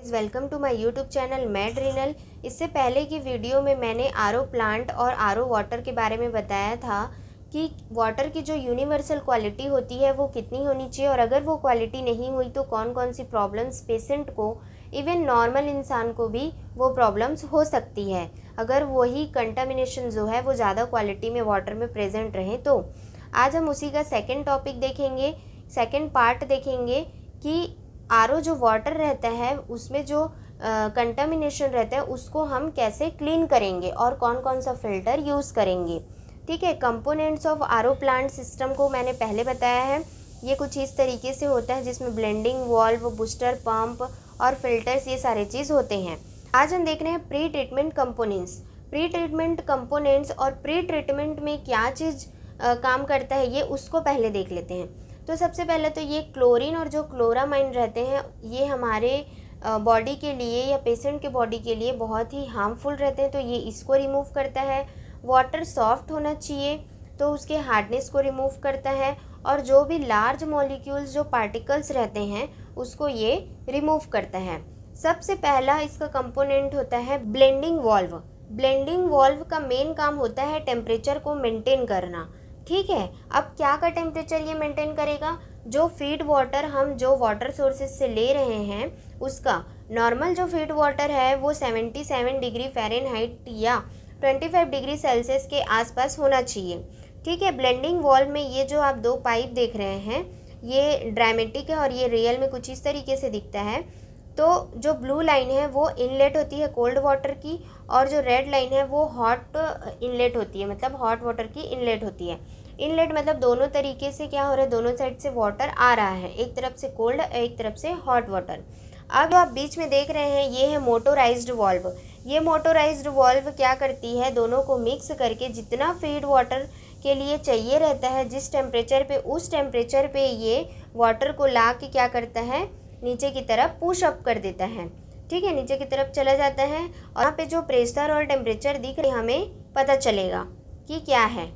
guys welcome to my YouTube channel मैं इससे पहले की वीडियो में मैंने आर प्लांट और आर वाटर के बारे में बताया था कि वाटर की जो यूनिवर्सल क्वालिटी होती है वो कितनी होनी चाहिए और अगर वो क्वालिटी नहीं हुई तो कौन कौन सी प्रॉब्लम्स पेशेंट को इवन नॉर्मल इंसान को भी वो प्रॉब्लम्स हो सकती है अगर वही कंटामिनेशन जो है वो ज़्यादा क्वालिटी में वाटर में प्रेजेंट रहे तो आज हम उसी का सेकेंड टॉपिक देखेंगे सेकेंड पार्ट देखेंगे कि आर ओ जो वाटर रहता है उसमें जो कंटामिनेशन रहता है उसको हम कैसे क्लीन करेंगे और कौन कौन सा फिल्टर यूज़ करेंगे ठीक है components of R O plant system को मैंने पहले बताया है ये कुछ इस तरीके से होता है जिसमें ब्लेंडिंग वॉल्व बूस्टर पंप और फिल्टर्स ये सारे चीज़ होते हैं आज हम देख रहे हैं pre treatment components pre treatment components और प्री ट्रीटमेंट में क्या चीज़ आ, काम करता है ये उसको पहले देख लेते हैं तो सबसे पहले तो ये क्लोरीन और जो क्लोरामाइन रहते हैं ये हमारे बॉडी के लिए या पेशेंट के बॉडी के लिए बहुत ही हार्मफुल रहते हैं तो ये इसको रिमूव करता है वाटर सॉफ्ट होना चाहिए तो उसके हार्डनेस को रिमूव करता है और जो भी लार्ज मॉलिक्यूल्स जो पार्टिकल्स रहते हैं उसको ये रिमूव करता है सबसे पहला इसका कंपोनेंट होता है ब्लेंडिंग वॉल्व ब्लेंडिंग वॉल्व का मेन काम होता है टेम्परेचर को मेंटेन करना ठीक है अब क्या का टेम्परेचर ये मेंटेन करेगा जो फीड वाटर हम जो वाटर सोर्सेज से ले रहे हैं उसका नॉर्मल जो फीड वाटर है वो 77 डिग्री फ़ारेनहाइट या 25 डिग्री सेल्सियस के आसपास होना चाहिए ठीक है ब्लेंडिंग वॉल में ये जो आप दो पाइप देख रहे हैं ये ड्रामेटिक है और ये रियल में कुछ इस तरीके से दिखता है तो जो ब्लू लाइन है वो इनलेट होती है कोल्ड वाटर की और जो रेड लाइन है वो हॉट इनलेट होती है मतलब हॉट वाटर की इनलेट होती है इनलेट मतलब दोनों तरीके से क्या हो रहा है दोनों साइड से वाटर आ रहा है एक तरफ से कोल्ड एक तरफ से हॉट वाटर अब आप बीच में देख रहे हैं ये है मोटोराइज्ड वॉल्व ये मोटोराइज्ड वॉल्व क्या करती है दोनों को मिक्स करके जितना फीड वाटर के लिए चाहिए रहता है जिस टेम्परेचर पे उस टेम्परेचर पे ये वाटर को ला के क्या करता है नीचे की तरफ पुश अप कर देता है ठीक है नीचे की तरफ चला जाता है और यहाँ पे जो प्रेशर और टेम्परेचर दिख रही हमें पता चलेगा कि क्या है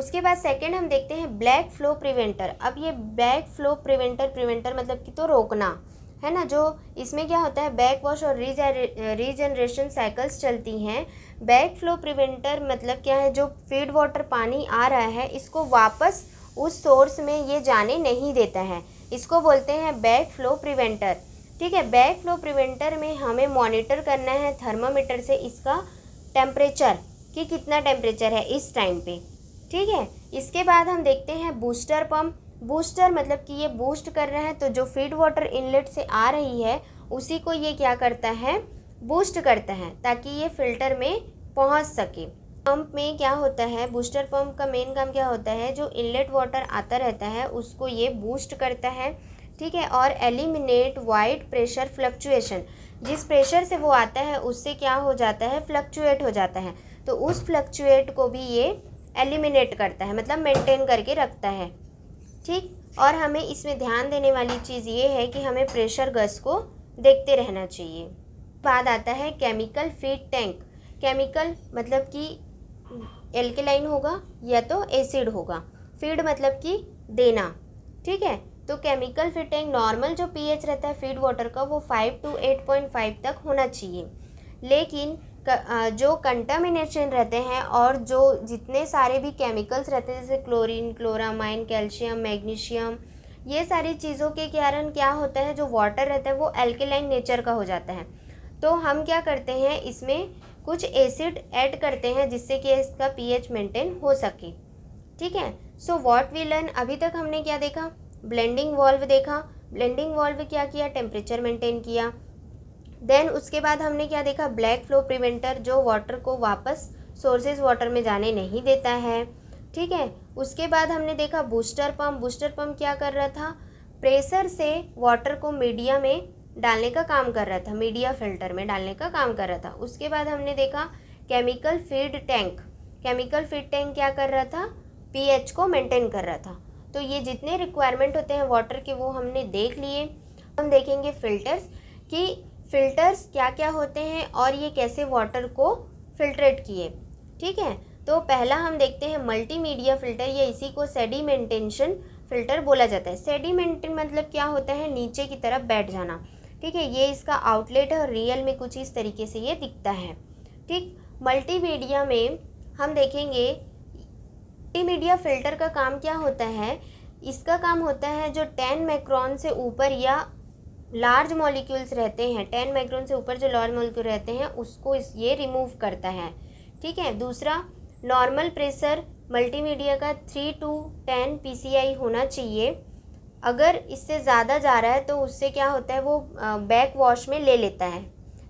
उसके बाद सेकंड हम देखते हैं ब्लैक फ्लो प्रिवेंटर अब ये ब्लैक फ्लो प्रिवेंटर प्रिवेंटर मतलब कि तो रोकना है ना जो इसमें क्या होता है बैक वॉश और रीजनरेशन साइकिल्स चलती हैं बैक फ्लो प्रिवेंटर मतलब क्या है जो फीड वाटर पानी आ रहा है इसको वापस उस सोर्स में ये जाने नहीं देता है इसको बोलते हैं बैक फ्लो प्रिवेंटर ठीक है बैक फ्लो प्रिवेंटर में हमें मॉनिटर करना है थर्मामीटर से इसका टेम्परेचर कि कितना टेम्परेचर है इस टाइम पे ठीक है इसके बाद हम देखते हैं बूस्टर पम्प बूस्टर मतलब कि ये बूस्ट कर रहा है तो जो फीड वाटर इनलेट से आ रही है उसी को ये क्या करता है बूस्ट करता है ताकि ये फिल्टर में पहुँच सके पंप में क्या होता है बूस्टर पंप का मेन काम क्या होता है जो इनलेट वाटर आता रहता है उसको ये बूस्ट करता है ठीक है और एलिमिनेट वाइड प्रेशर फ्लक्चुएशन जिस प्रेशर से वो आता है उससे क्या हो जाता है फ्लक्चुएट हो जाता है तो उस फ्लक्चुएट को भी ये एलिमिनेट करता है मतलब मेंटेन करके रखता है ठीक और हमें इसमें ध्यान देने वाली चीज़ ये है कि हमें प्रेशर गस को देखते रहना चाहिए बाद आता है केमिकल फीड टैंक केमिकल मतलब कि एल्केलाइन होगा या तो एसिड होगा फीड मतलब कि देना ठीक है तो केमिकल फिटिंग नॉर्मल जो पीएच रहता है फीड वाटर का वो five to eight point five तक होना चाहिए लेकिन जो कंटामिनेशन रहते हैं और जो जितने सारे भी केमिकल्स रहते हैं जैसे क्लोरीन क्लोरामाइन कैल्शियम मैग्नीशियम ये सारी चीज़ों के कारण क्या होता है जो वाटर रहता है वो एल्केलाइन नेचर का हो जाता है तो हम क्या करते हैं इसमें कुछ एसिड ऐड करते हैं जिससे कि इसका पीएच मेंटेन हो सके ठीक है सो व्हाट वी लर्न अभी तक हमने क्या देखा ब्लेंडिंग वॉल्व देखा ब्लेंडिंग वॉल्व क्या किया टेम्परेचर मेंटेन किया देन उसके बाद हमने क्या देखा ब्लैक फ्लो प्रिवेंटर जो वाटर को वापस सोर्सेज वाटर में जाने नहीं देता है ठीक है उसके बाद हमने देखा बूस्टर पम्प बूस्टर पम्प क्या कर रहा था प्रेशर से वाटर को मीडिया में डालने का काम कर रहा था मीडिया फिल्टर में डालने का काम कर रहा था उसके बाद हमने देखा chemical feed tank chemical feed tank क्या कर रहा था पीएच को मेंटेन कर रहा था तो ये जितने रिक्वायरमेंट होते हैं वाटर के वो हमने देख लिए हम देखेंगे फिल्टर्स कि फिल्टर्स क्या क्या होते हैं और ये कैसे वाटर को फिल्ट्रेट किए ठीक है तो पहला हम देखते हैं मल्टीमीडिया फिल्टर या इसी को सेडिमेंटेशन फिल्टर बोला जाता है सेडिमेंट मतलब क्या होता है नीचे की तरफ बैठ जाना ठीक है ये इसका आउटलेट है और रियल में कुछ इस तरीके से ये दिखता है ठीक मल्टीमीडिया में हम देखेंगे मल्टीमीडिया फिल्टर का काम क्या होता है इसका काम होता है जो टेन माइक्रोन से ऊपर या लार्ज मॉलिक्यूल्स रहते हैं टेन माइक्रोन से ऊपर जो लार्ज मॉलिक्यूल रहते हैं उसको इस ये रिमूव करता है ठीक है दूसरा नॉर्मल प्रेशर मल्टीमीडिया का थ्री टू टेन पीसीआई होना चाहिए अगर इससे ज़्यादा जा रहा है तो उससे क्या होता है वो बैक वॉश में ले लेता है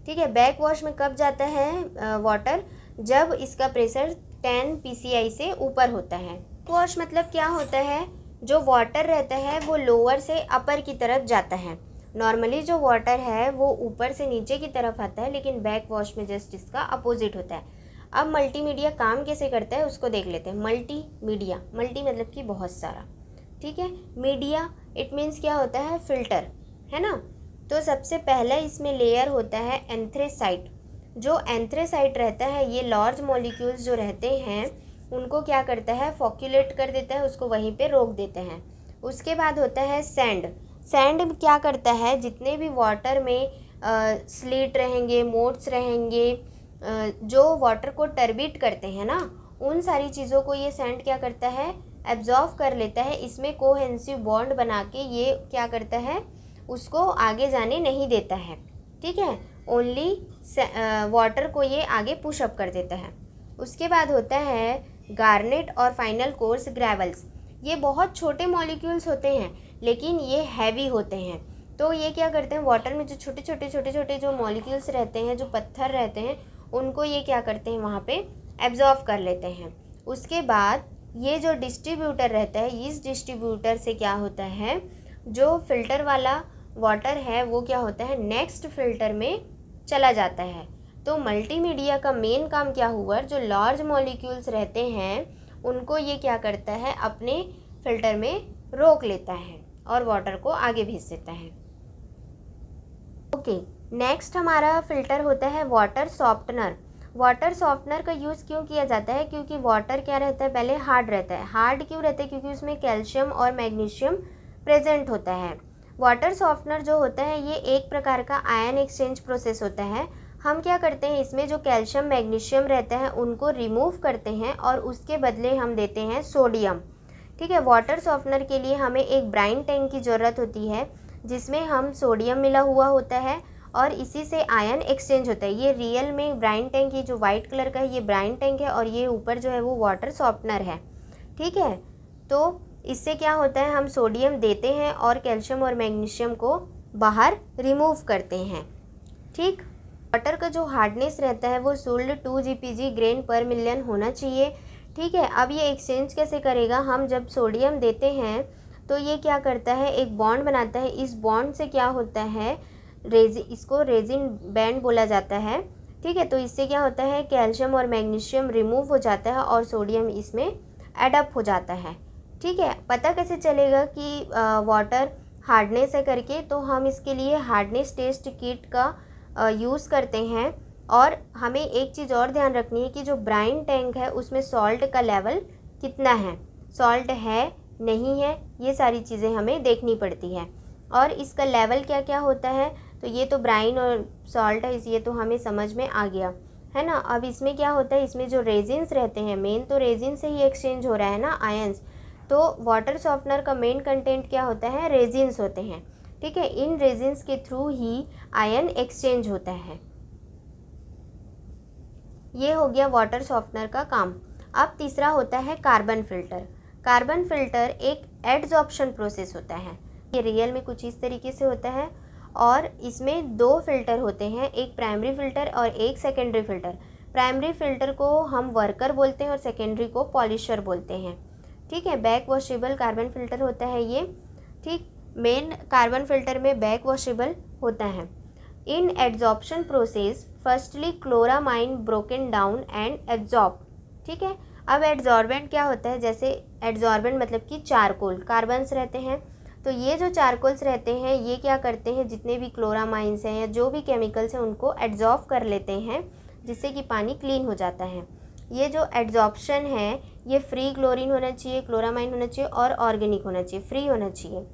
ठीक है बैक वॉश में कब जाता है वाटर जब इसका प्रेशर टेन पी से ऊपर होता है वॉश मतलब क्या होता है जो वाटर रहता है वो लोअर से अपर की तरफ जाता है नॉर्मली जो वाटर है वो ऊपर से नीचे की तरफ आता है लेकिन बैक वॉश में जस्ट इसका अपोजिट होता है अब मल्टीमीडिया काम कैसे करता है उसको देख लेते हैं मल्टीमीडिया मल्टी मतलब कि बहुत सारा ठीक है मीडिया इट मीन्स क्या होता है फिल्टर है ना तो सबसे पहले इसमें लेयर होता है एंथ्रेसाइट जो एंथ्रेसाइट रहता है ये लार्ज मॉलिक्यूल्स जो रहते हैं उनको क्या करता है फॉक्यूलेट कर देता है उसको वहीं पे रोक देते हैं उसके बाद होता है सैंड सैंड क्या करता है जितने भी वाटर में स्लीट रहेंगे मोट्स रहेंगे आ, जो वाटर को टर्बिट करते हैं ना उन सारी चीज़ों को ये सेंड क्या करता है एब्जॉर्व कर लेता है इसमें कोहेंसिव बॉन्ड बना के ये क्या करता है उसको आगे जाने नहीं देता है ठीक है ओनली वाटर को ये आगे पुशअप कर देता है उसके बाद होता है गार्नेट और फाइनल कोर्स ग्रेवल्स ये बहुत छोटे मॉलिक्यूल्स होते हैं लेकिन ये हैवी होते हैं तो ये क्या करते हैं वाटर में जो छोटे छोटे छोटे छोटे जो मॉलिक्यूल्स रहते हैं जो पत्थर रहते हैं उनको ये क्या करते हैं वहाँ पे एब्जॉर्व कर लेते हैं उसके बाद ये जो डिस्ट्रीब्यूटर रहता है इस डिस्ट्रीब्यूटर से क्या होता है जो फिल्टर वाला वाटर है वो क्या होता है नेक्स्ट फिल्टर में चला जाता है तो मल्टीमीडिया का मेन काम क्या हुआ जो लार्ज मॉलिक्यूल्स रहते हैं उनको ये क्या करता है अपने फिल्टर में रोक लेता है और वाटर को आगे भेज देता है ओके okay, नेक्स्ट हमारा फिल्टर होता है वाटर सॉफ्टनर वाटर सॉफ्टनर का यूज़ क्यों किया जाता है क्योंकि वाटर क्या रहता है पहले हार्ड रहता है हार्ड क्यों रहता है क्योंकि उसमें कैल्शियम और मैग्नीशियम प्रेजेंट होता है वाटर सॉफ्टनर जो होता है ये एक प्रकार का आयन एक्सचेंज प्रोसेस होता है हम क्या करते हैं इसमें जो कैल्शियम मैग्नीशियम रहता है उनको रिमूव करते हैं और उसके बदले हम देते हैं सोडियम ठीक है वाटर सॉफ्टनर के लिए हमें एक ब्राइन टैंक की ज़रूरत होती है जिसमें हम सोडियम मिला हुआ होता है और इसी से आयन एक्सचेंज होता है ये रियल में ब्राइन टैंक ये जो वाइट कलर का है ये ब्राइन टैंक है और ये ऊपर जो है वो वाटर सॉफ्टनर है ठीक है तो इससे क्या होता है हम सोडियम देते हैं और कैल्शियम और मैग्नीशियम को बाहर रिमूव करते हैं ठीक वाटर का जो हार्डनेस रहता है वो सोल्ड two G P G grain per million होना चाहिए ठीक है अब ये एक्सचेंज कैसे करेगा हम जब सोडियम देते हैं तो ये क्या करता है एक बॉन्ड बनाता है इस बॉन्ड से क्या होता है रेज इसको रेजिन बैंड बोला जाता है ठीक है तो इससे क्या होता है कैल्शियम और मैग्नीशियम रिमूव हो जाता है और सोडियम इसमें एडअप हो जाता है ठीक है पता कैसे चलेगा कि वाटर हार्डनेस है करके तो हम इसके लिए हार्डनेस टेस्ट किट का यूज़ करते हैं और हमें एक चीज़ और ध्यान रखनी है कि जो ब्राइन टैंक है उसमें सॉल्ट का लेवल कितना है सॉल्ट है नहीं है ये सारी चीज़ें हमें देखनी पड़ती है और इसका लेवल क्या क्या होता है तो ये तो ब्राइन और सॉल्ट है ये तो हमें समझ में आ गया है ना अब इसमें क्या होता है इसमें जो रेजिन्स रहते हैं मेन तो रेजिन से ही एक्सचेंज हो रहा है ना आयंस तो वाटर सॉफ्टनर का मेन कंटेंट क्या होता है रेजिन्स होते हैं ठीक है इन रेजिन्स के थ्रू ही आयन एक्सचेंज होता है ये हो गया वाटर सॉफ्टनर का काम अब तीसरा होता है कार्बन फिल्टर कार्बन फिल्टर एक एड्सॉप्शन प्रोसेस होता है ये रियल में कुछ इस तरीके से होता है और इसमें दो फ़िल्टर होते हैं एक प्राइमरी फ़िल्टर और एक सेकेंडरी फ़िल्टर प्राइमरी फ़िल्टर को हम वर्कर बोलते हैं और सेकेंडरी को पॉलिशर बोलते हैं ठीक है बैक वॉशेबल कार्बन फ़िल्टर होता है ये ठीक मेन कार्बन फ़िल्टर में बैक वॉशेबल होता है in adsorption process firstly chloramine broken down and absorb ठीक है अब एड्जॉर्बेंट क्या होता है जैसे एड्जॉर्बेंट मतलब कि चारकोल कार्बन्स रहते हैं तो ये जो चारकोल्स रहते हैं ये क्या करते हैं जितने भी क्लोरामाइंस हैं या जो भी केमिकल्स हैं उनको एड्जॉर्व कर लेते हैं जिससे कि पानी क्लीन हो जाता है ये जो एड्जॉर्प्शन है ये फ्री क्लोरीन होना चाहिए क्लोरामाइन होना चाहिए और ऑर्गेनिक होना चाहिए फ्री होना चाहिए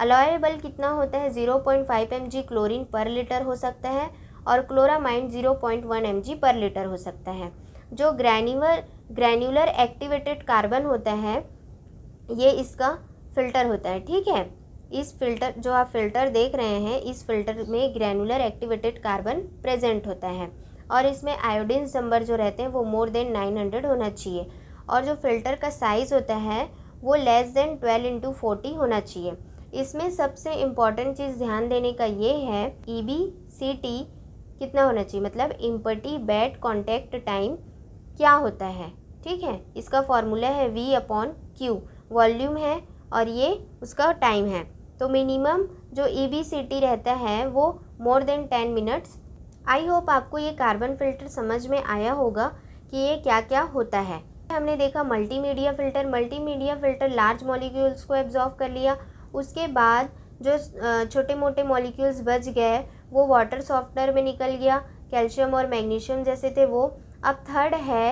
अलॉयबल कितना होता है zero point chlorine per litre हो सकता है और chloramine zero point per litre हो सकता है जो ग्रैन्यूलर ग्रैन्यूलर एक्टिवेटेड कार्बन होता है ये इसका फ़िल्टर होता है ठीक है इस फिल्टर जो आप फिल्टर देख रहे हैं इस फिल्टर में ग्रैनुलर एक्टिवेटेड कार्बन प्रेजेंट होता है और इसमें आयोडीन नंबर जो रहते हैं वो मोर देन नाइन हंड्रेड होना चाहिए और जो फिल्टर का साइज़ होता है वो less than twelve into forty होना चाहिए इसमें सबसे इम्पॉर्टेंट चीज़ ध्यान देने का ये है ई बी सी टी कितना होना चाहिए मतलब इम्पटी बैड कॉन्टैक्ट टाइम क्या होता है ठीक है इसका फॉर्मूला है वी अपॉन क्यू वॉल्यूम है और ये उसका टाइम है तो मिनिमम जो ई बी सी टी रहता है वो more than ten minutes I hope आपको ये कार्बन फिल्टर समझ में आया होगा कि ये क्या क्या होता है हमने देखा multimedia filter multimedia filter large molecules को एब्जॉर्व कर लिया उसके बाद जो छोटे मोटे मॉलिक्यूल्स बच गए वो वाटर सॉफ्टनर में निकल गया कैल्शियम और मैग्नीशियम जैसे थे वो अब थर्ड है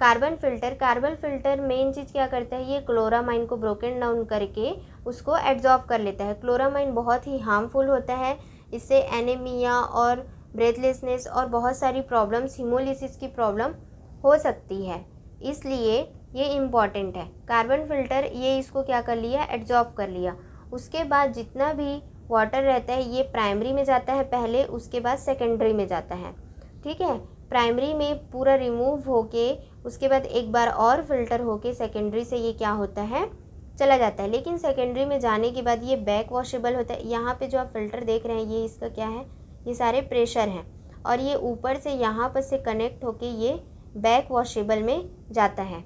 carbon filter carbon filter main चीज़ क्या करता है ये क्लोरामाइन को ब्रोकन डाउन करके उसको एड्जॉर्ब कर लेता है क्लोरामाइन बहुत ही हार्मफुल होता है इससे एनेमिया और ब्रेथलेसनेस और बहुत सारी प्रॉब्लम्स हीमोलिसिस की प्रॉब्लम हो सकती है इसलिए ये इम्पॉर्टेंट है कार्बन फिल्टर ये इसको क्या कर लिया एड्जॉर्ब कर लिया उसके बाद जितना भी वाटर रहता है ये प्राइमरी में जाता है पहले उसके बाद सेकेंडरी में जाता है ठीक है प्राइमरी में पूरा रिमूव होके उसके बाद एक बार और फिल्टर होके सेकेंडरी से ये क्या होता है चला जाता है लेकिन सेकेंडरी में जाने के बाद ये बैक वॉशेबल होता है यहाँ पे जो आप फिल्टर देख रहे हैं ये इसका क्या है ये सारे प्रेशर हैं और ये ऊपर से यहाँ पर से कनेक्ट होके ये बैक वॉशेबल में जाता है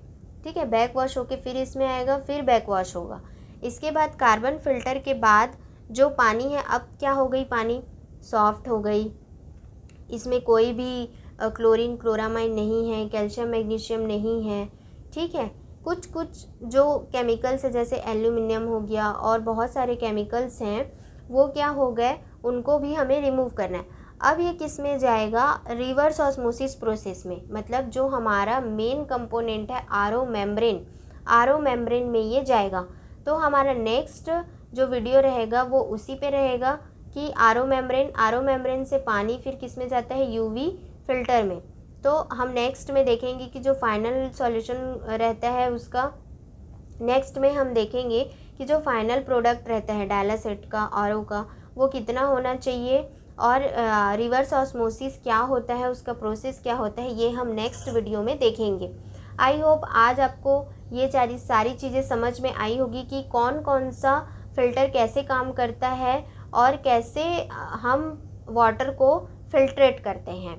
ठीक है बैक वॉश होके फिर इसमें आएगा फिर बैक वॉश होगा इसके बाद कार्बन फिल्टर के बाद जो पानी है अब क्या हो गई पानी सॉफ्ट हो गई इसमें कोई भी क्लोरीन क्लोरामाइन नहीं है कैल्शियम मैग्नीशियम नहीं है ठीक है कुछ कुछ जो केमिकल्स है जैसे एल्यूमिनियम हो गया और बहुत सारे केमिकल्स हैं वो क्या हो गए उनको भी हमें रिमूव करना है अब ये किस में जाएगा रिवर्स ऑस्मोसिस प्रोसेस में मतलब जो हमारा मेन कंपोनेंट है R O membrane R O membrane में ये जाएगा तो हमारा नेक्स्ट जो वीडियो रहेगा वो उसी पे रहेगा कि R O membrane R O membrane से पानी फिर किस में जाता है यूवी फ़िल्टर में तो हम नेक्स्ट में देखेंगे कि जो फाइनल सॉल्यूशन रहता है उसका नेक्स्ट में हम देखेंगे कि जो फाइनल प्रोडक्ट रहता है डायलासेट का और का वो कितना होना चाहिए और रिवर्स ऑस्मोसिस क्या होता है उसका प्रोसेस क्या होता है ये हम नेक्स्ट वीडियो में देखेंगे आई होप आज आपको ये सारी सारी चीज़ें समझ में आई होगी कि कौन कौन सा फ़िल्टर कैसे काम करता है और कैसे हम वाटर को फिल्ट्रेट करते हैं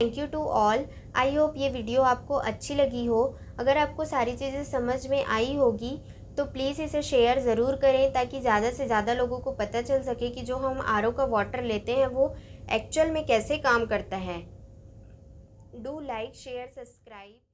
thank you to all I hope ये वीडियो आपको अच्छी लगी हो अगर आपको सारी चीज़ें समझ में आई होगी तो प्लीज़ इसे शेयर ज़रूर करें ताकि ज़्यादा से ज़्यादा लोगों को पता चल सके कि जो हम आर का वाटर लेते हैं वो एक्चुअल में कैसे काम करता है डू लाइक शेयर सब्सक्राइब